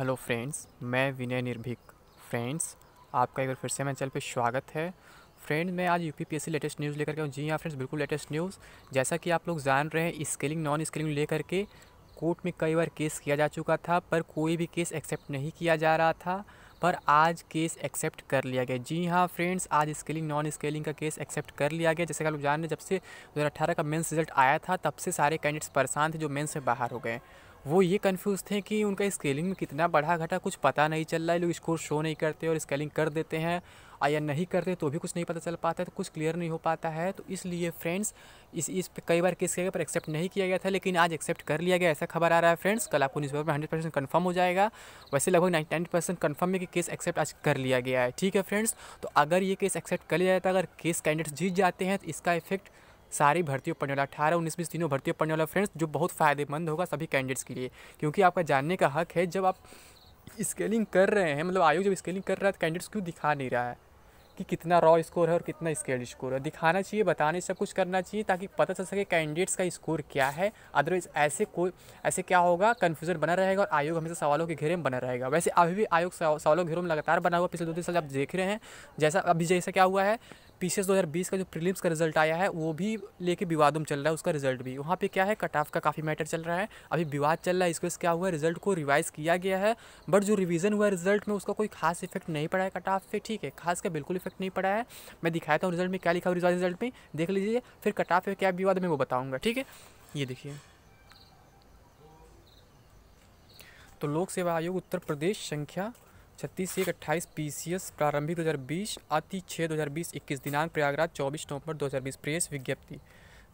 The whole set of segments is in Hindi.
हेलो फ्रेंड्स मैं विनय निर्भीक फ्रेंड्स आपका एक बार फिर से मेरे चैनल पे स्वागत है फ्रेंड मैं आज यूपीपीएससी लेटेस्ट न्यूज़ लेकर के हूँ जी हाँ फ्रेंड्स बिल्कुल लेटेस्ट न्यूज़ जैसा कि आप लोग जान रहे हैं स्केलिंग नॉन स्केलिंग लेकर के कोर्ट में कई बार केस किया जा चुका था पर कोई भी केस एक्सेप्ट नहीं किया जा रहा था पर आज केस एक्सेप्ट कर लिया गया जी हाँ फ्रेंड्स आज स्केलिंग नॉन स्केलिंग का केस एक्सेप्ट कर लिया गया जैसे कि आप लोग जान रहे हैं जब से दो का मेंस रिजल्ट आया था तब से सारे कैंडिडेट्स परेशान थे जो मेंस से बाहर हो गए वो ये कंफ्यूज थे कि उनका स्केलिंग में कितना बढ़ा घटा कुछ पता नहीं चल रहा है लोग स्कोर शो नहीं करते और स्केलिंग कर देते हैं या नहीं करते तो भी कुछ नहीं पता चल पाता है तो कुछ क्लियर नहीं हो पाता है तो इसलिए फ्रेंड्स इस इस पर कई बार केस के पर एक्सेप्ट नहीं किया गया था लेकिन आज एक्सेप्ट कर लिया गया ऐसा खबर आ रहा है फ्रेंड्स कल आपको न्यूज़पेपर में हंड्रेड परसेंट कन्फर्म हो जाएगा वैसे लगभग नाइन नाइन परसेंट कन्फर्म है कि केस एक्सेप्ट आज कर लिया गया है ठीक है फ्रेंड्स तो अगर ये केस एक्सेप्ट कर लिया जाता है अगर केस कैंडिडेट्स जीत जाते हैं तो इसका इफेक्ट सारी भर्तियों पढ़ने वाला अठारह उन्नीस बीस तीनों भर्तियों पढ़ने वाला फ्रेंड्स जो बहुत फ़ायदेमंद होगा सभी कैंडिडेट्स के लिए क्योंकि आपका जानने का हक है जब आप स्केलिंग कर रहे हैं मतलब आयोग जब स्केलिंग कर रहा है तो कैंडिडेट्स क्यों दिखा नहीं रहा है कि कितना रॉ स्कोर है और कितना स्केल स्कोर है दिखाना चाहिए बताने सब कुछ करना चाहिए ताकि पता चल सके कैंडिडेट्स का स्कोर क्या है अदरवाइज ऐसे कोई ऐसे क्या होगा कन्फ्यूजन बना रहेगा और आयोग हमेशा सवालों के घेरे में बना रहेगा वैसे अभी भी आयोग सवालों के घेरों में लगातार बना हुआ पिछले दो तीन साल आप देख रहे हैं जैसा अभी जैसा क्या हुआ है पी सी का जो प्रीलिम्स का रिजल्ट आया है वो भी लेके में चल रहा है उसका रिजल्ट भी वहाँ पे क्या है कट ऑफ का काफ़ी मैटर चल रहा है अभी विवाद चल रहा है इसके वजह क्या हुआ है रिजल्ट को रिवाइज़ किया गया है बट जो रिवीजन हुआ है रिजल्ट में उसका कोई खास इफेक्ट नहीं पड़ा है कट ऑफ पे ठीक है खास का बिल्कुल इफेक्ट नहीं पड़ा है मैं दिखाया था रिजल्ट में क्या लिखा हुआ रिजल्ट में देख लीजिए फिर कट ऑफ पे क्या विवाद में वो बताऊँगा ठीक है ये देखिए तो लोक सेवा आयोग उत्तर प्रदेश संख्या छत्तीस एक अट्ठाईस पी सी एस प्रारंभिक दो हज़ार बीस अति छः दो हज़ार बीस इक्कीस दिनांक प्रयागराज चौबीस नवंबर दो हज़ार बीस प्रेस विज्ञप्ति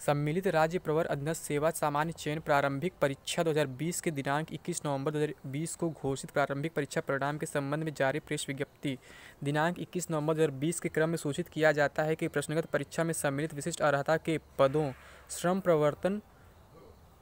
सम्मिलित राज्य प्रवर अधीनस्थ सेवा सामान्य चयन प्रारंभिक परीक्षा 2020 के दिनांक 21 नवंबर 2020 को घोषित प्रारंभिक परीक्षा परिणाम के संबंध में जारी प्रेस विज्ञप्ति दिनांक 21 नवंबर 2020 के क्रम में सूचित किया जाता है कि प्रश्नगत परीक्षा में सम्मिलित विशिष्ट अर्हता के पदों श्रम प्रवर्तन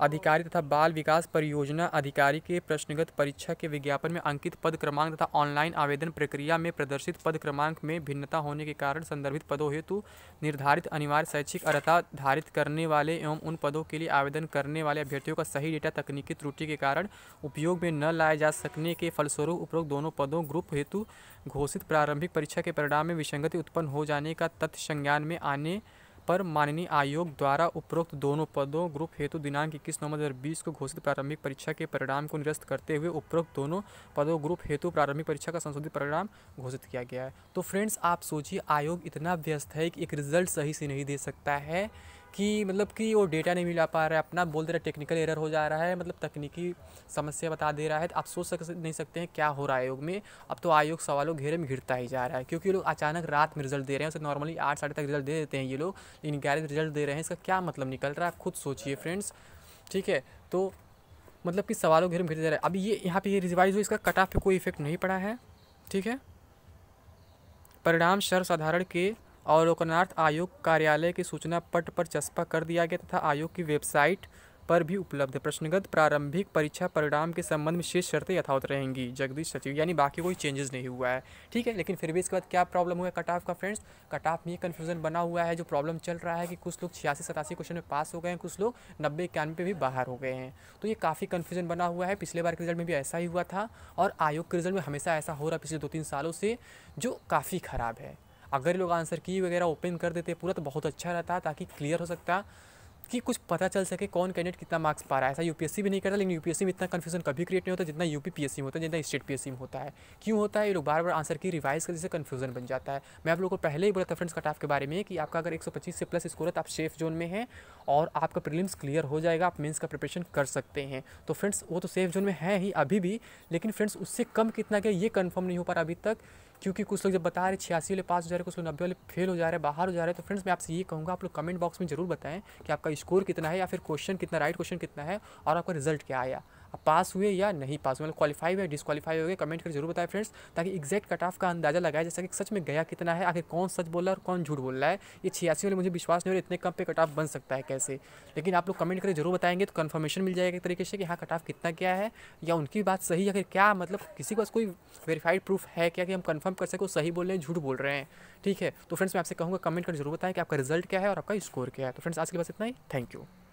अधिकारी तथा बाल विकास परियोजना अधिकारी के प्रश्नगत परीक्षा के विज्ञापन में अंकित पद क्रमांक तथा ऑनलाइन आवेदन प्रक्रिया में प्रदर्शित पद क्रमांक में भिन्नता होने के कारण संदर्भित पदों हेतु निर्धारित अनिवार्य शैक्षिक अर्हता धारित करने वाले एवं उन पदों के लिए आवेदन करने वाले अभ्यर्थियों का सही डेटा तकनीकी त्रुटि के कारण उपयोग में न लाए जा सकने के फलस्वरूप उपरोक्त दोनों पदों ग्रुप हेतु घोषित प्रारंभिक परीक्षा के परिणाम में विसंगति उत्पन्न हो जाने का तथ्य संज्ञान में आने पर माननीय आयोग द्वारा उपरोक्त दोनों पदों ग्रुप हेतु दिनांक इक्कीस नवंबर दो हज़ार बीस को घोषित प्रारंभिक परीक्षा के परिणाम को निरस्त करते हुए उपरोक्त दोनों पदों ग्रुप हेतु प्रारंभिक परीक्षा का संशोधित परिणाम घोषित किया गया है तो फ्रेंड्स आप सोचिए आयोग इतना व्यस्त है कि एक रिजल्ट सही से नहीं दे सकता है कि मतलब कि वो डेटा नहीं मिला पा रहा है अपना बोल दे रहा है टेक्निकल एरर हो जा रहा है मतलब तकनीकी समस्या बता दे रहा है तो आप सोच सक नहीं सकते हैं क्या हो रहा है आयोग में अब तो आयोग सवालों घेरे में घिरता ही जा रहा है क्योंकि लोग अचानक रात में रिजल्ट दे रहे हैं उसे नॉर्मली आठ साढ़े तक रिजल्ट दे देते हैं ये लोग लेकिन ग्यारह रिजल्ट दे रहे हैं इसका क्या मतलब निकल रहा है आप खुद सोचिए फ्रेंड्स ठीक है तो मतलब कि सवालों घेरे में घिर जा रहा है अभी ये यहाँ पर ये रिवाइज हो इसका कट ऑफ पर कोई इफेक्ट नहीं पड़ा है ठीक है परिणाम सर्वसाधारण के और आयोग कार्यालय की सूचना पट पर चस्पा कर दिया गया तथा आयोग की वेबसाइट पर भी उपलब्ध है प्रश्नगत प्रारंभिक परीक्षा परिणाम के संबंध में शेष शर्तें यथावत रहेंगी जगदीश सचिव यानी बाकी कोई चेंजेस नहीं हुआ है ठीक है लेकिन फिर भी इसके बाद क्या प्रॉब्लम हुआ कट ऑफ का फ्रेंड्स कट ऑफ में ये कन्फ्यूजन बना हुआ है जो प्रॉब्लम चल रहा है कि कुछ लोग छियासी सतासी क्वेश्चन में पास हो गए हैं कुछ लोग नब्बे इक्यानवे भी बाहर हो गए हैं तो ये काफ़ी कन्फ्यूजन बना हुआ है पिछले बार के रिजल्ट में भी ऐसा ही हुआ था और आयोग के रिजल्ट में हमेशा ऐसा हो रहा है पिछले दो तीन सालों से जो काफ़ी ख़राब है अगर लोग आंसर की वगैरह ओपन कर देते पूरा तो बहुत अच्छा रहता ताकि क्लियर हो सकता कि कुछ पता चल सके कौन कैंडिडेट कितना मार्क्स पा रहा है ऐसा यूपीएससी भी नहीं करता लेकिन यूपीएससी में इतना कन्फ्यूजन कभी क्रिएट नहीं होता जितना यूपीपीएससी में होता है जितना स्टेट पीएससी में होता है क्यों होता है ये लोग बार बार आंसर की रिवाइज करने से कन्फ्यूजन बन जाता है मैं आप लोगों को पहले ही बोला था फ्रेंड्स कटाफ के बारे में कि आपका अगर एक से प्लस स्कोर है तो आप सेफ जोन में है और आपका प्रिलिम्स क्लियर हो जाएगा आप मेन्स का प्रिपरेशन कर सकते हैं तो फ्रेंड्स वो तो सेफ जोन में है ही अभी भी लेकिन फ्रेंड्स उससे कम कितना गया ये कन्फर्म नहीं हो पा रहा अभी तक क्योंकि कुछ लोग जब बता रहे छियासी वाले पास हो जा रहे कुछ लोग नब्बे वाले फेल हो जा रहे बाहर हो जा रहे तो फ्रेंड्स मैं आपसे ये कहूँगा आप लोग कमेंट बॉक्स में जरूर बताएं कि आपका स्कोर कितना है या फिर क्वेश्चन कितना राइट क्वेश्चन कितना है और आपका रिजल्ट क्या आया पास हुए या नहीं पास हुए मतलब क्वालिफाई हुए डिसक्वालीफाई हो गए कमेंट कर जरूर बताएं फ्रेंड्स ताकि एग्जैक्ट कट ऑफ का अंदाजा लगाया जैसा कि सच में गया कितना है आखिर कौन सच बोल रहा है और कौन झूठ बोल रहा है ये छियासी वाले मुझे विश्वास नहीं हो रहा इतने कम पे कट ऑफ बन सकता है कैसे लेकिन आप लोग कमेंट करके जरूर बताएंगे तो कन्फर्मेशन मिल जाएगा एक तरीके से कि हाँ कट ऑफ कितना क्या है या उनकी बात सही फिर क्या मतलब किसी के पास कोई वेरीफाइड प्रूफ है क्या कि हम कन्फर्म कर सके सही बोल रहे हैं झूठ बोल रहे हैं ठीक है तो फ्रेंड्स मैं आपसे कहूँगा कमेंट कर जरूर बताएं कि आपका रिजल्ट क्या है और आपका स्कोर क्या है तो फ्रेंड्स आज के पास इतना ही थैंक यू